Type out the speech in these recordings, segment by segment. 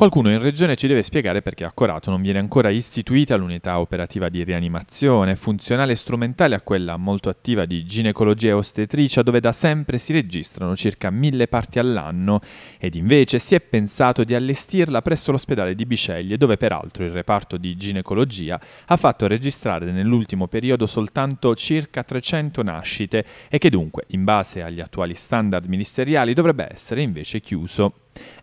Qualcuno in regione ci deve spiegare perché a Corato non viene ancora istituita l'unità operativa di rianimazione, funzionale e strumentale a quella molto attiva di ginecologia e ostetricia, dove da sempre si registrano circa mille parti all'anno, ed invece si è pensato di allestirla presso l'ospedale di Biceglie, dove peraltro il reparto di ginecologia ha fatto registrare nell'ultimo periodo soltanto circa 300 nascite e che dunque, in base agli attuali standard ministeriali, dovrebbe essere invece chiuso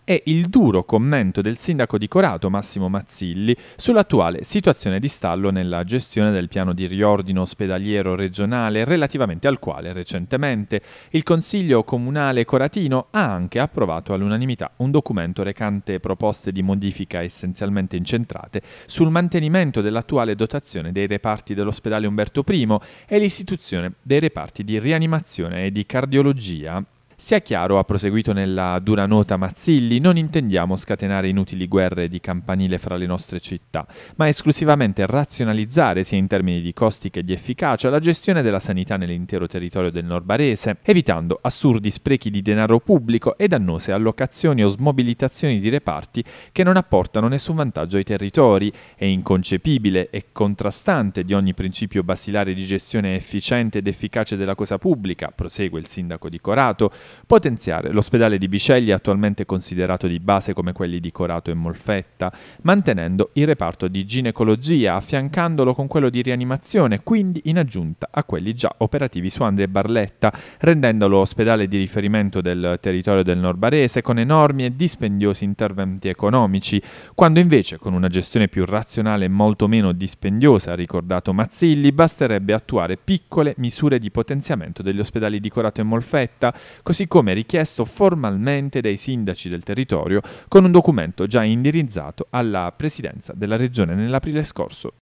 è il duro commento del sindaco di Corato Massimo Mazzilli sull'attuale situazione di stallo nella gestione del piano di riordino ospedaliero regionale relativamente al quale recentemente il Consiglio Comunale Coratino ha anche approvato all'unanimità un documento recante proposte di modifica essenzialmente incentrate sul mantenimento dell'attuale dotazione dei reparti dell'ospedale Umberto I e l'istituzione dei reparti di rianimazione e di cardiologia sia chiaro, ha proseguito nella dura nota Mazzilli, non intendiamo scatenare inutili guerre di campanile fra le nostre città, ma esclusivamente razionalizzare, sia in termini di costi che di efficacia, la gestione della sanità nell'intero territorio del Norbarese, evitando assurdi sprechi di denaro pubblico e dannose allocazioni o smobilitazioni di reparti che non apportano nessun vantaggio ai territori. È inconcepibile e contrastante di ogni principio basilare di gestione efficiente ed efficace della cosa pubblica, prosegue il sindaco di Corato, Potenziare l'ospedale di Biceglie attualmente considerato di base come quelli di Corato e Molfetta, mantenendo il reparto di ginecologia, affiancandolo con quello di rianimazione, quindi in aggiunta a quelli già operativi su Andria e Barletta, rendendolo ospedale di riferimento del territorio del Norbarese con enormi e dispendiosi interventi economici, quando invece con una gestione più razionale e molto meno dispendiosa, ha ricordato Mazzilli, basterebbe attuare piccole misure di potenziamento degli ospedali di Corato e Molfetta, così così come richiesto formalmente dai sindaci del territorio con un documento già indirizzato alla presidenza della regione nell'aprile scorso.